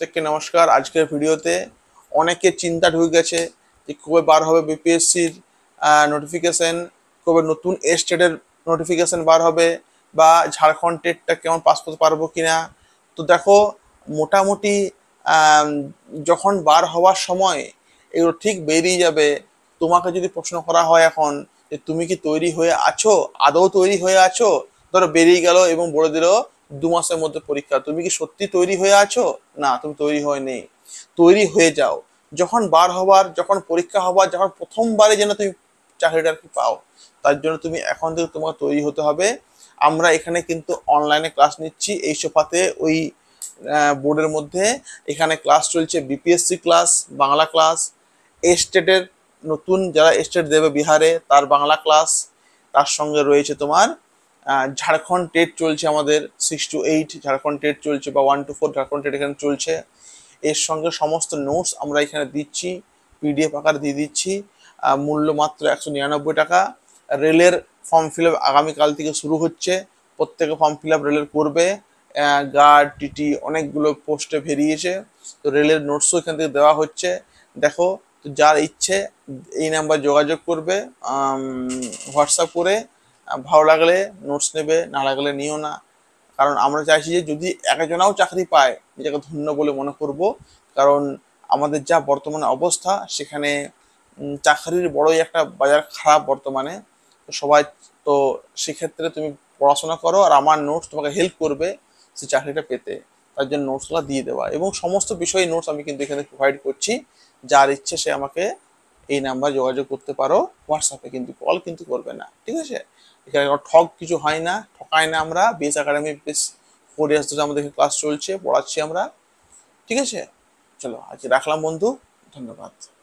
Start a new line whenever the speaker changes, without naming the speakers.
প্রত্যেককে নমস্কার আজকের ভিডিওতে অনেকে চিন্তা ঢুকে গেছে যে কবে বার হবে বিপিএসসির নোটিফিকেশান কবে নতুন স্টেটের নোটিফিকেশান বার হবে বা ঝাড়খণ্ড টেটটা কেমন পাস করতে পারবো কি না তো দেখো মোটামুটি যখন বার হওয়ার সময় এগুলো ঠিক বেরিয়ে যাবে তোমাকে যদি প্রশ্ন করা হয় এখন যে তুমি কি তৈরি হয়ে আছো আদৌ তৈরি হয়ে আছো ধরো বেরিয়ে গেল এবং বলে দিল দু মাসের মধ্যে পরীক্ষা তুমি কি সত্যি তৈরি হয়ে আছো না তুমি তৈরি হয় নেই তৈরি হয়ে যাও যখন বার হবার যখন পরীক্ষা হবার যখন প্রথমবারে যেন তুমি চাকরিটা কি পাও তার জন্য তুমি এখন থেকে তোমাকে তৈরি হতে হবে আমরা এখানে কিন্তু অনলাইনে ক্লাস নিচ্ছি এই সোফাতে ওই বোর্ডের মধ্যে এখানে ক্লাস চলছে বিপিএসসি ক্লাস বাংলা ক্লাস এস্টেটের নতুন যারা স্টেট দেবে বিহারে তার বাংলা ক্লাস তার সঙ্গে রয়েছে তোমার ঝাড়খণ্ড টেট চলছে আমাদের six to eight Jharkhand TET চলছে বা one to four Jharkhand TET এখানে চলছে এর সঙ্গে সমস্ত নোটস আমরা এখানে দিচ্ছি পিডিএফ আকারে দিয়ে দিচ্ছি মূল্য মাত্র একশো নিরানব্বই টাকা রেলের ফর্ম ফিল আপ আগামীকাল থেকে শুরু হচ্ছে প্রত্যেকে ফর্ম ফিল আপ রেলের করবে গার্ড টিটি অনেকগুলো পোস্টে বেরিয়েছে তো রেলের নোটসও এখান থেকে দেওয়া হচ্ছে দেখো তো যার ইচ্ছে এই নাম্বার যোগাযোগ করবে হোয়াটসঅ্যাপ করে ভালো লাগলে নোটস নেবে না লাগলে নিও না কারণ আমরা চাইছি যে যদি একজনাও চাকরি পায় নিজেকে ধন্য বলে মনে করব কারণ আমাদের যা বর্তমানে অবস্থা সেখানে চাকরির বড়ই একটা বাজার খারাপ বর্তমানে তো সবাই তো সেক্ষেত্রে তুমি পড়াশোনা করো আর আমার নোটস তোমাকে হেল্প করবে সে চাকরিটা পেতে তার জন্য নোটসগুলো দিয়ে দেওয়া এবং সমস্ত বিষয়ে নোটস আমি কিন্তু এখানে প্রোভাইড করছি যার ইচ্ছে সে আমাকে এই নাম্বার যোগাযোগ করতে পারো হোয়াটসঅ্যাপে কিন্তু কল কিন্তু করবে না ঠিক আছে এখানে ঠক কিছু হয় না ঠকায় না আমরা বেস একাডেমি বেশ পড়ে আসতে আমাদের ক্লাস চলছে পড়াচ্ছি আমরা ঠিক আছে চলো আজকে রাখলাম বন্ধু ধন্যবাদ